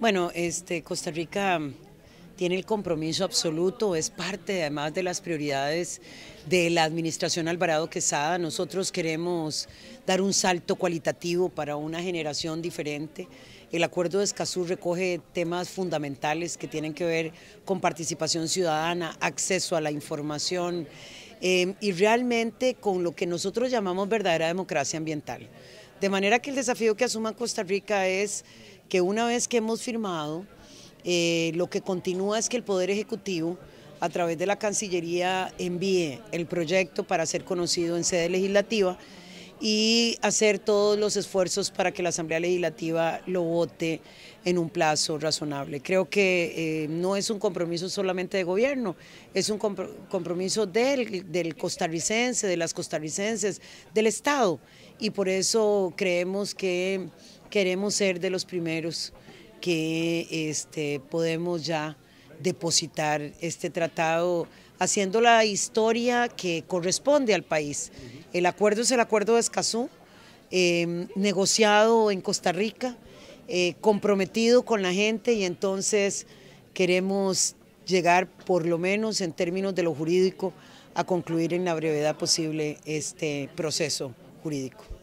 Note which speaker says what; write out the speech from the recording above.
Speaker 1: Bueno, este, Costa Rica tiene el compromiso absoluto, es parte además de las prioridades de la administración Alvarado Quesada. Nosotros queremos dar un salto cualitativo para una generación diferente. El acuerdo de Escazú recoge temas fundamentales que tienen que ver con participación ciudadana, acceso a la información em, y realmente con lo que nosotros llamamos verdadera democracia ambiental. De manera que el desafío que asuma Costa Rica es que una vez que hemos firmado, eh, lo que continúa es que el Poder Ejecutivo a través de la Cancillería envíe el proyecto para ser conocido en sede legislativa y hacer todos los esfuerzos para que la Asamblea Legislativa lo vote en un plazo razonable. Creo que eh, no es un compromiso solamente de gobierno, es un compromiso del, costarricense, de las costarricenses, del Estado y por eso creemos que queremos ser de los primeros que este, podemos ya depositar este tratado haciendo la historia que corresponde al país. El acuerdo es el acuerdo de Escazú, em, negociado en Costa Rica, eh, comprometido con la gente y entonces queremos llegar, por lo menos en términos de lo jurídico, a concluir en la brevedad posible este proceso jurídico.